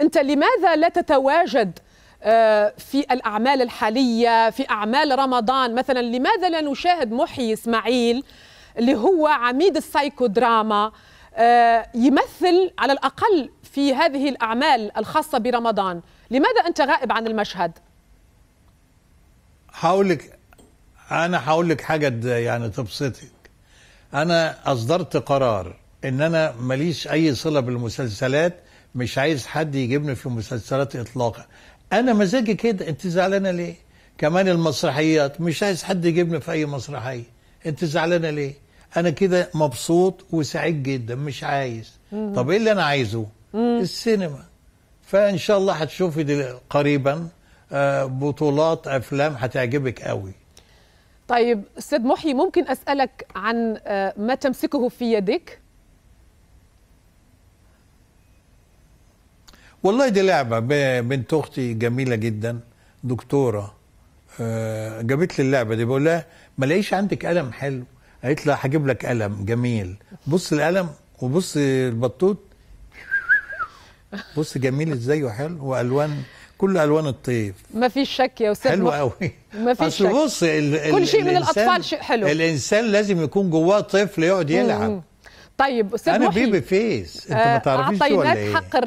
أنت لماذا لا تتواجد آه، في الأعمال الحالية في أعمال رمضان مثلا لماذا لا نشاهد محي إسماعيل اللي هو عميد السايكو دراما آه، يمثل على الأقل في هذه الأعمال الخاصة برمضان لماذا أنت غائب عن المشهد؟ هقول لك أنا هقول لك حاجة يعني تبسطك أنا أصدرت قرار إن أنا ماليش أي صلة بالمسلسلات مش عايز حد يجيبني في مسلسلات اطلاقا انا مزاجي كده انت زعلانه ليه كمان المسرحيات مش عايز حد يجيبني في اي مسرحيه انت زعلانه ليه انا كده مبسوط وسعيد جدا مش عايز مم. طب ايه اللي انا عايزه مم. السينما فان شاء الله هتشوفي قريبا آه، بطولات افلام هتعجبك قوي طيب استاذ محي ممكن اسالك عن آه، ما تمسكه في يدك والله دي لعبه بنت اختي جميله جدا دكتوره آه، جابت لي اللعبه دي بقول لها ما لقيش عندك قلم حلو قالت لها هجيب لك قلم جميل بص القلم وبص البطوط بص جميل ازاي وحلو والوان كل الوان الطيف ما فيش شك يا استاذ حلو قوي ما فيش شك بص ال ال كل شيء من الاطفال شيء حلو الانسان لازم يكون جواه طفل يقعد يلعب طيب استاذ انا بيبي فيس انت ما آه، تعرفيش ولا ايه